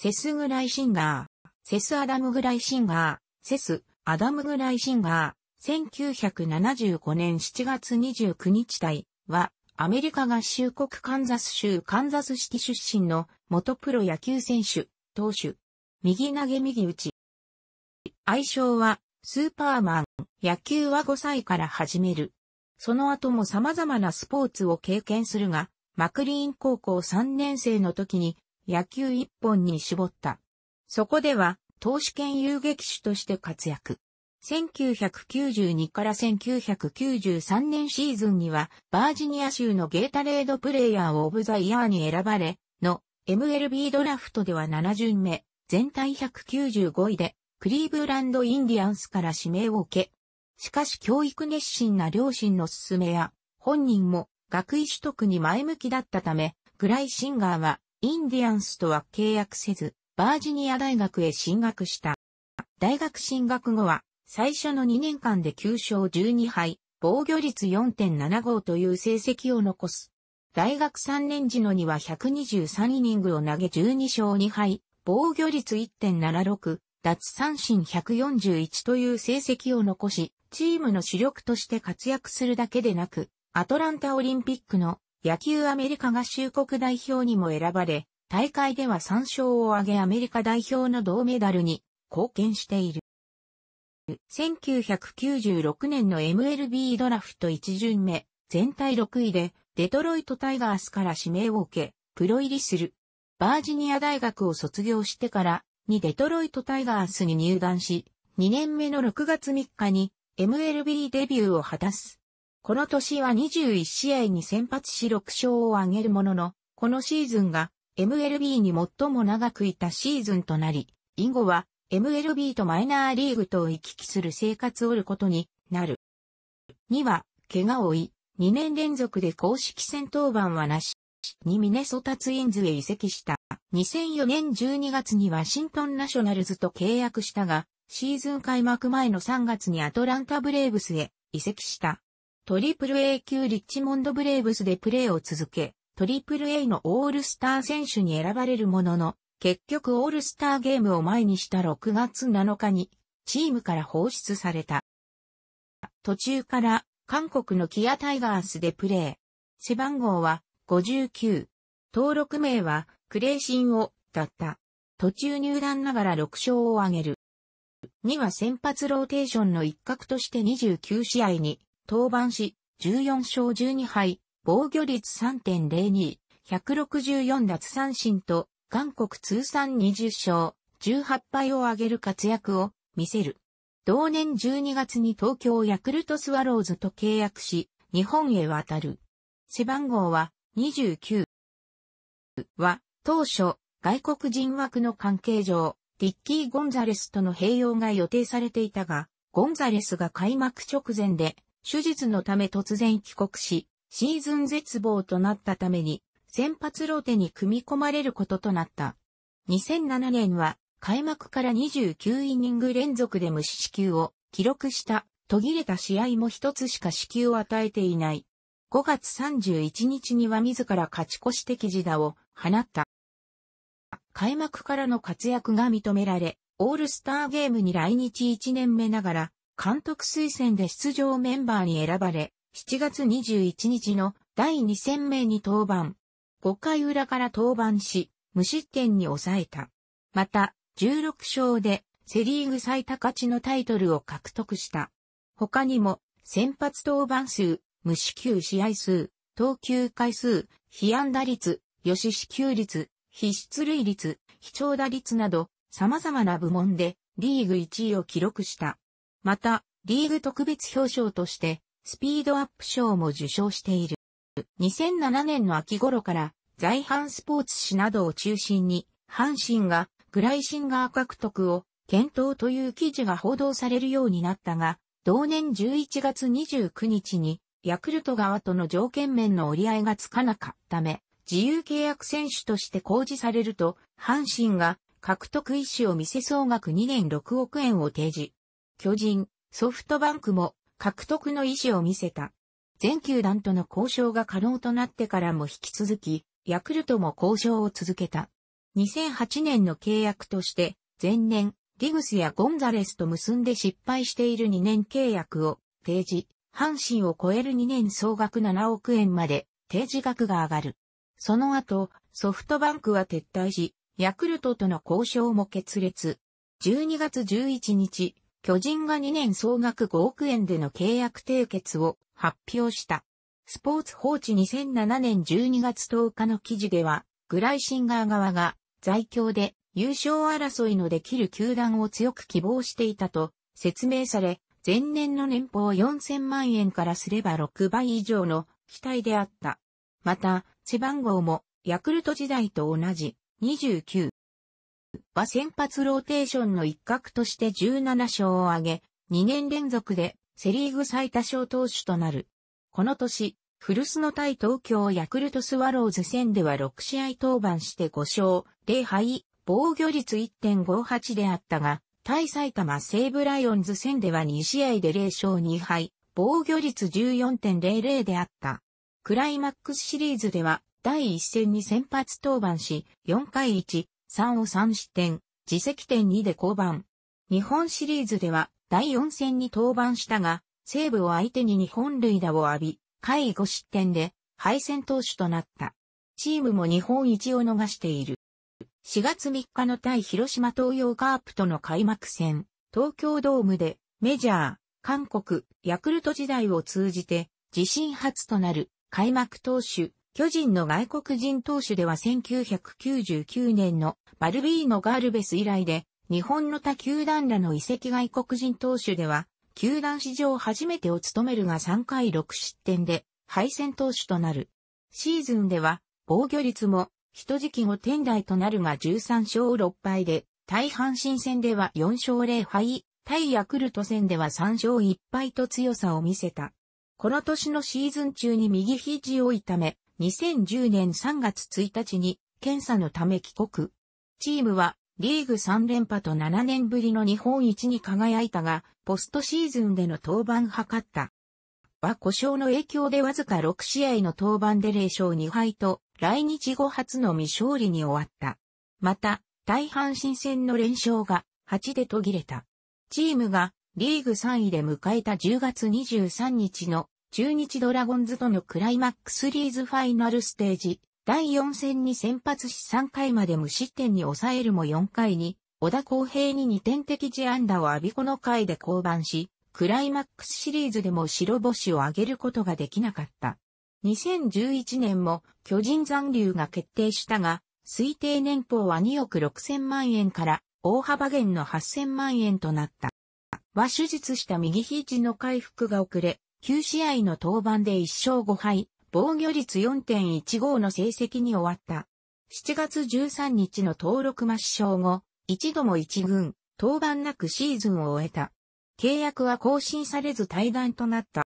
セスグライシンガー、セスアダムグライシンガー、セス、アダムグライシンガー、1975年7月29日体は、アメリカ合衆国カンザス州カンザスシティ出身の元プロ野球選手、投手、右投げ右打ち。愛称は、スーパーマン、野球は5歳から始める。その後も様々なスポーツを経験するが、マクリーン高校3年生の時に野球一本に絞った。そこでは、投手兼遊撃手として活躍。1992から1993年シーズンには、バージニア州のゲータレードプレイヤーオブザイヤーに選ばれ、の MLB ドラフトでは7巡目、全体195位で、クリーブランドインディアンスから指名を受け。しかし教育熱心な両親の勧めや、本人も学位取得に前向きだったため、グライシンガーはインディアンスとは契約せず、バージニア大学へ進学した。大学進学後は、最初の2年間で9勝12敗、防御率4.75という成績を残す。大学3年時のには123イニングを投げ12勝2敗、防御率1.76、脱三振141という成績を残し、チームの主力として活躍するだけでなく、アトランタオリンピックの野球アメリカ合衆国代表にも選ばれ、大会では3勝を挙げアメリカ代表の銅メダルに貢献している。1996年の MLB ドラフト1巡目、全体6位で、デトロイトタイガースから指名を受け、プロ入りする。バージニア大学を卒業してから、にデトロイトタイガースに入団し、2年目の6月3日に MLB デビューを果たす。この年は21試合に先発し6勝を挙げるものの、このシーズンが MLB に最も長くいたシーズンとなり、以後は MLB とマイナーリーグとを行き来する生活を得ることになる。2は、怪我を負い、2年連続で公式戦登板はなし、にミネソタツインズへ移籍した。2004年12月にワシントンナショナルズと契約したが、シーズン開幕前の3月にアトランタブレーブスへ移籍した。トリプル A 級リッチモンドブレーブスでプレーを続け、トリプル A のオールスター選手に選ばれるものの、結局オールスターゲームを前にした6月7日に、チームから放出された。途中から、韓国のキアタイガースでプレー。背番号は、59。登録名は、クレイシンを、だった。途中入団ながら6勝を挙げる。2は先発ローテーションの一角として29試合に登板し、14勝12敗、防御率3.02、164奪三振と、韓国通算20勝、18敗を挙げる活躍を見せる。同年12月に東京ヤクルトスワローズと契約し、日本へ渡る。背番号は29は当初外国人枠の関係上、ティッキー・ゴンザレスとの併用が予定されていたが、ゴンザレスが開幕直前で手術のため突然帰国し、シーズン絶望となったために、先発ローテに組み込まれることとなった。2007年は、開幕から29イニング連続で無視球を記録した途切れた試合も一つしか支給を与えていない。5月31日には自ら勝ち越し的自打を放った。開幕からの活躍が認められ、オールスターゲームに来日1年目ながら監督推薦で出場メンバーに選ばれ、7月21日の第2戦目に登板。5回裏から登板し、無失点に抑えた。また、16勝でセリーグ最多勝ちのタイトルを獲得した。他にも、先発登板数、無支球試合数、投球回数、被安打率、吉支給率、非出塁率、非長打率など、様々な部門でリーグ1位を記録した。また、リーグ特別表彰として、スピードアップ賞も受賞している。2007年の秋頃から、在阪スポーツ紙などを中心に、阪神が、グライシンガー獲得を、検討という記事が報道されるようになったが、同年11月29日に、ヤクルト側との条件面の折り合いがつかなかったため、自由契約選手として公示されると、阪神が獲得意思を見せ総額2年6億円を提示。巨人、ソフトバンクも獲得の意思を見せた。全球団との交渉が可能となってからも引き続き、ヤクルトも交渉を続けた。2008年の契約として、前年、ディグスやゴンザレスと結んで失敗している2年契約を提示、阪神を超える2年総額7億円まで提示額が上がる。その後、ソフトバンクは撤退し、ヤクルトとの交渉も決裂。12月11日、巨人が2年総額5億円での契約締結を発表した。スポーツ報知2007年12月10日の記事では、グライシンガー側が在京で優勝争いのできる球団を強く希望していたと説明され、前年の年俸4000万円からすれば6倍以上の期待であった。また、背番号もヤクルト時代と同じ29は先発ローテーションの一角として17勝を挙げ、2年連続でセリーグ最多勝投手となる。この年、古巣の対東京ヤクルトスワローズ戦では6試合登板して5勝、0敗、防御率1.58であったが、対埼玉西武ライオンズ戦では2試合で0勝2敗、防御率14.00であった。クライマックスシリーズでは第1戦に先発登板し、4回1、3を3失点、自責点2で降板。日本シリーズでは第4戦に登板したが、西武を相手に日本塁打を浴び、下位5失点で敗戦投手となった。チームも日本一を逃している。4月3日の対広島東洋カープとの開幕戦、東京ドームでメジャー、韓国、ヤクルト時代を通じて自身初となる開幕投手巨人の外国人投手では1999年のバルビーノ・ガールベス以来で、日本の他球団らの遺跡外国人投手では、球団史上初めてを務めるが3回6失点で、敗戦投手となる。シーズンでは、防御率も、人時期5点台となるが13勝6敗で、対阪神戦では4勝0敗、対ヤクルト戦では3勝1敗と強さを見せた。この年のシーズン中に右肘を痛め、2010年3月1日に検査のため帰国。チームはリーグ3連覇と7年ぶりの日本一に輝いたが、ポストシーズンでの登板を図った。は故障の影響でわずか6試合の登板で0勝2敗と、来日後初の未勝利に終わった。また、大半新戦の連勝が8で途切れた。チームがリーグ3位で迎えた10月23日の中日ドラゴンズとのクライマックスリーズファイナルステージ、第4戦に先発し3回まで無失点に抑えるも4回に、小田公平に2点的自安打を浴びこの回で降板し、クライマックスシリーズでも白星を挙げることができなかった。2011年も巨人残留が決定したが、推定年俸は2億6000万円から大幅減の8000万円となった。は手術した右肘の回復が遅れ、9試合の登板で1勝5敗、防御率4.15の成績に終わった。7月13日の登録抹消後、一度も一軍、登板なくシーズンを終えた。契約は更新されず対談となった。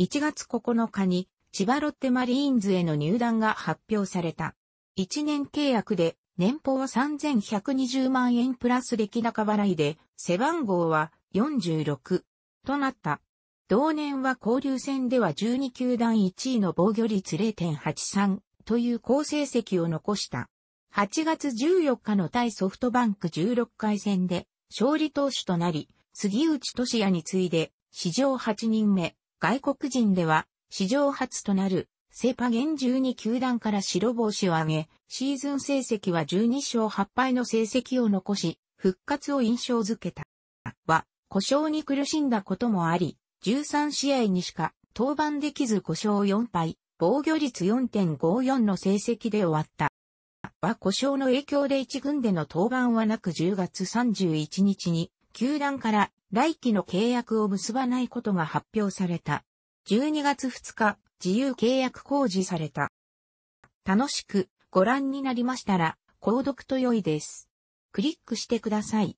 1月9日に千葉ロッテマリーンズへの入団が発表された。1年契約で年俸は3120万円プラス歴高払いで背番号は46となった。同年は交流戦では12球団1位の防御率0.83という好成績を残した。8月14日の対ソフトバンク16回戦で勝利投手となり、杉内俊也に次いで史上8人目、外国人では史上初となるセパ現12球団から白星を挙げ、シーズン成績は12勝8敗の成績を残し、復活を印象づけた。は、故障に苦しんだこともあり、13試合にしか登板できず5勝4敗、防御率4.54の成績で終わった。は故障の影響で1軍での登板はなく10月31日に、球団から来期の契約を結ばないことが発表された。12月2日、自由契約公示された。楽しくご覧になりましたら、購読と良いです。クリックしてください。